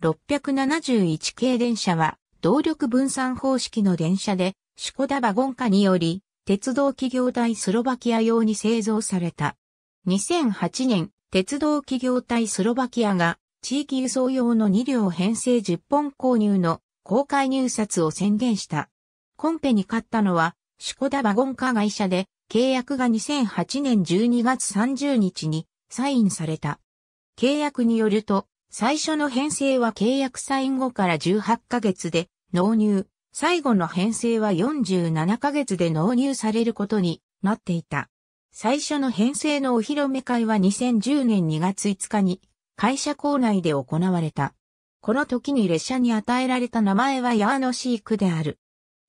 671系電車は動力分散方式の電車で、シュコダバゴン化により、鉄道企業体スロバキア用に製造された。2008年、鉄道企業体スロバキアが、地域輸送用の2両編成10本購入の公開入札を宣言した。コンペに勝ったのは、シュコダバゴン化会社で、契約が2008年12月30日にサインされた。契約によると、最初の編成は契約サイン後から18ヶ月で納入、最後の編成は47ヶ月で納入されることになっていた。最初の編成のお披露目会は2010年2月5日に会社構内で行われた。この時に列車に与えられた名前はヤーノシークである。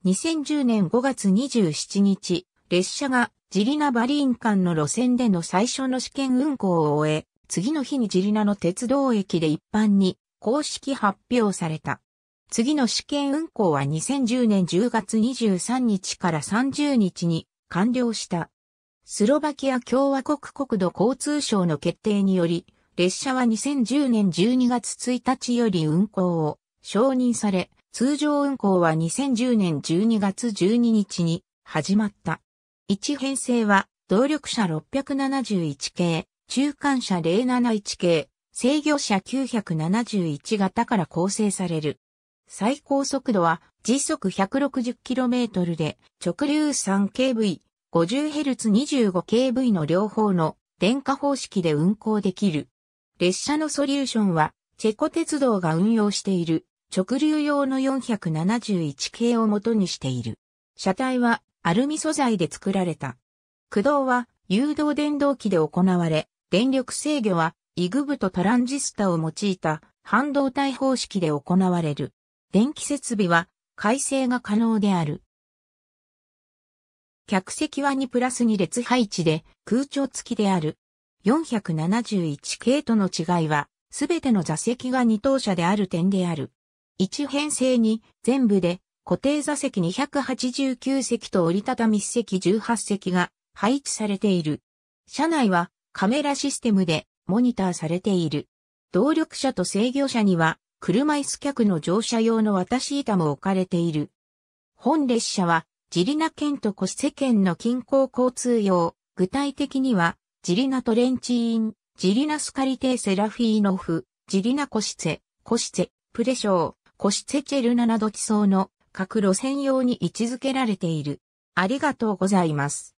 2010年5月27日、列車がジリナバリーン間の路線での最初の試験運行を終え、次の日にジリナの鉄道駅で一般に公式発表された。次の試験運行は2010年10月23日から30日に完了した。スロバキア共和国国土交通省の決定により、列車は2010年12月1日より運行を承認され、通常運行は2010年12月12日に始まった。1編成は動力車671系、中間車071系、制御車971型から構成される。最高速度は時速 160km で直流 3kV、50Hz25kV の両方の電化方式で運行できる。列車のソリューションはチェコ鉄道が運用している直流用の471系を元にしている。車体はアルミ素材で作られた。駆動は誘導電動機で行われ、電力制御は、イグブとトランジスタを用いた半導体方式で行われる。電気設備は、改正が可能である。客席は2プラス2列配置で空調付きである。471系との違いは、すべての座席が2等車である点である。1編成に全部で固定座席289席と折りたたみ席18席が配置されている。車内はカメラシステムでモニターされている。動力車と制御車には車椅子客の乗車用の渡し板も置かれている。本列車はジリナ県とコセ県の近郊交通用、具体的にはジリナトレンチーン、ジリナスカリテーセラフィーノフ、ジリナコシツェ、コシツェ、プレショー、コシツェチェルナなど地層の各路線用に位置づけられている。ありがとうございます。